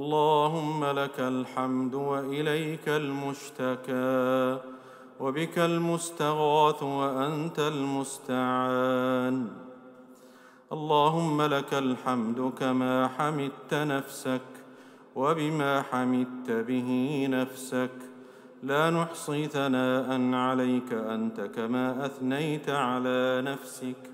اللهم لك الحمد واليك المشتكى وبك المستغاث وانت المستعان اللهم لك الحمد كما حمدت نفسك وبما حمدت به نفسك لا نحصي ثناء عليك انت كما اثنيت على نفسك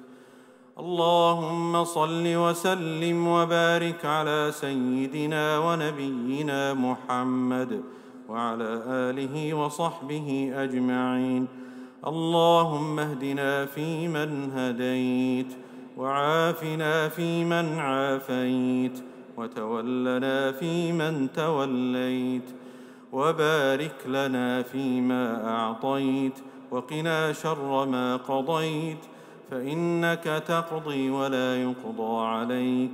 اللهم صل وسلم وبارك على سيدنا ونبينا محمد وعلى اله وصحبه اجمعين اللهم اهدنا فيمن هديت وعافنا فيمن عافيت وتولنا فيمن توليت وبارك لنا فيما اعطيت وقنا شر ما قضيت فإنك تقضي ولا يقضى عليك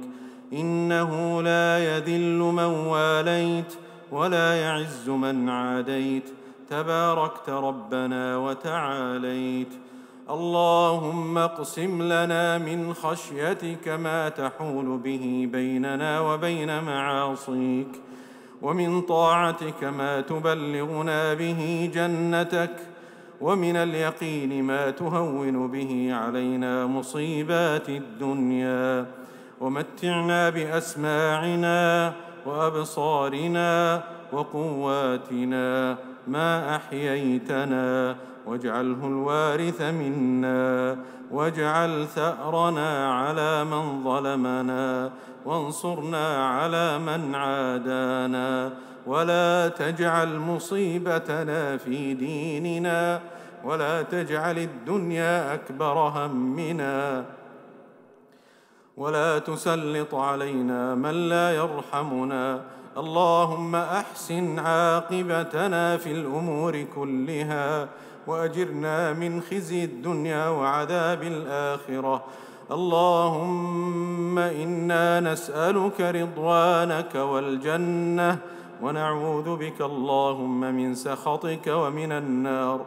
إنه لا يذل من واليت ولا يعز من عاديت تباركت ربنا وتعاليت اللهم اقسم لنا من خشيتك ما تحول به بيننا وبين معاصيك ومن طاعتك ما تبلغنا به جنتك ومن اليقين ما تهون به علينا مصيبات الدنيا ومتعنا باسماعنا وابصارنا وقواتنا ما احييتنا واجعله الوارث منا واجعل ثارنا على من ظلمنا وانصرنا على من عادانا ولا تجعل مصيبتنا في ديننا ولا تجعل الدنيا اكبر همنا ولا تسلط علينا من لا يرحمنا اللهم احسن عاقبتنا في الامور كلها واجرنا من خزي الدنيا وعذاب الاخره اللهم انا نسالك رضوانك والجنه ونعوذ بك اللهم من سخطك ومن النار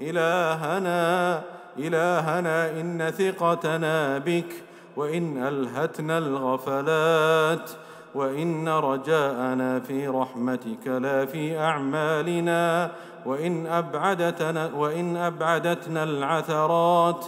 إلهنا إلهنا إن ثقتنا بك وإن ألهتنا الغفلات وإن رجاءنا في رحمتك لا في أعمالنا وإن أبعدتنا, وإن أبعدتنا العثرات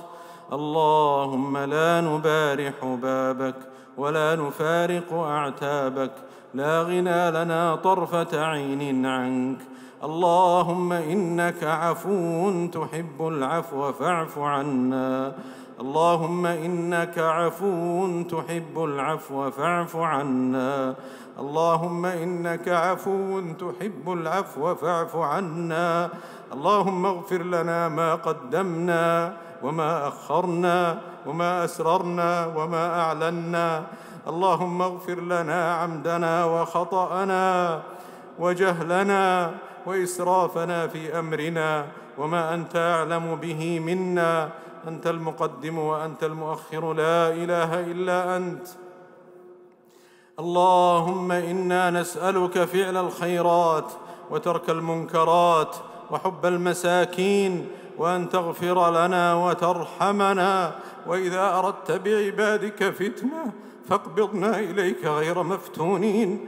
اللهم لا نبارح بابك ولا نفارق أعتابك لا غنى لنا طرفة عين عنك اللهم إنك عفو تحب العفو فاعف عنا اللهم إنك عفو تحب العفو فاعف عنا اللهم إنك عفو تحب العفو فاعف عنا اللهم اغفر لنا ما قدمنا وما أخرنا وما أسررنا وما أعلنا اللهم اغفر لنا عمدنا وخطأنا وجهلنا وإسرافنا في أمرنا وما أنت أعلم به منا أنت المقدم وأنت المؤخر لا إله إلا أنت اللهم إنا نسألك فعل الخيرات وترك المنكرات وحب المساكين وأن تغفر لنا وترحمنا وإذا أردت بعبادك فتنة فاقبضنا إليك غير مفتونين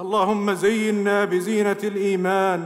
اللهم زينا بزينة الإيمان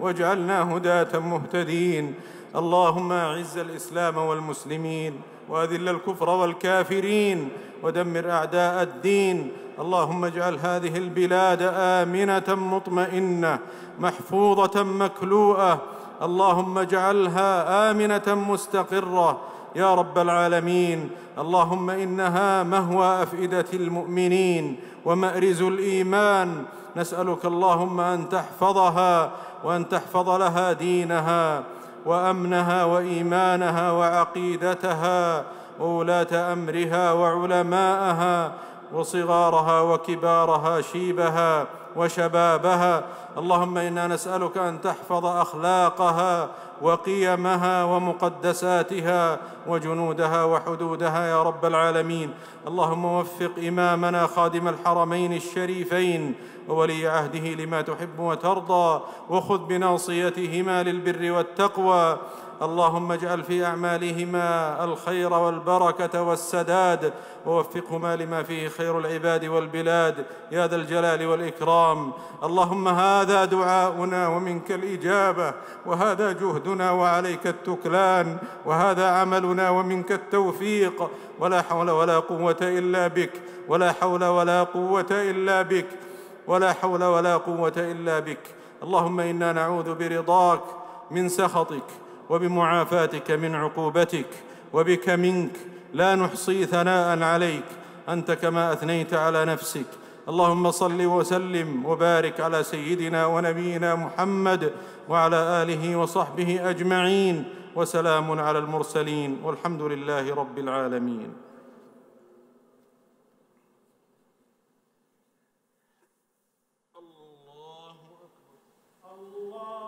واجعلنا هداة مهتدين اللهم أعز الإسلام والمسلمين وأذل الكفر والكافرين ودمر أعداء الدين اللهم اجعل هذه البلاد آمنة مطمئنة محفوظة مكلوءة اللهم اجعلها آمنة مستقرة يا رب العالمين اللهم انها مهوى افئده المؤمنين ومارز الايمان نسالك اللهم ان تحفظها وان تحفظ لها دينها وامنها وايمانها وعقيدتها وولاه امرها وعلماءها وصغارها وكبارها شيبها وشبابها اللهم انا نسالك ان تحفظ اخلاقها وقيمها ومقدساتها وجنودها وحدودها يا رب العالمين اللهم وفق امامنا خادم الحرمين الشريفين وولي عهده لما تحب وترضى وخذ بناصيتهما للبر والتقوى اللهم اجعل في اعمالهما الخير والبركه والسداد ووفقهما لما فيه خير العباد والبلاد يا ذا الجلال والاكرام العظام اللهم هذا دعاؤنا ومنك الإجابة وهذا جهدنا وعليك التكلان وهذا عملنا ومنك التوفيق ولا حول ولا قوة إلا بك ولا حول ولا قوة إلا بك ولا حول ولا قوة إلا بك اللهم إنا نعوذ برضاك من سخطك وبمعافاتك من عقوبتك وبك منك لا نحصي ثناء عليك أنت كما أثنيت على نفسك اللهم صل وسلم وبارك على سيدنا ونبينا محمد وعلى اله وصحبه اجمعين وسلام على المرسلين والحمد لله رب العالمين الله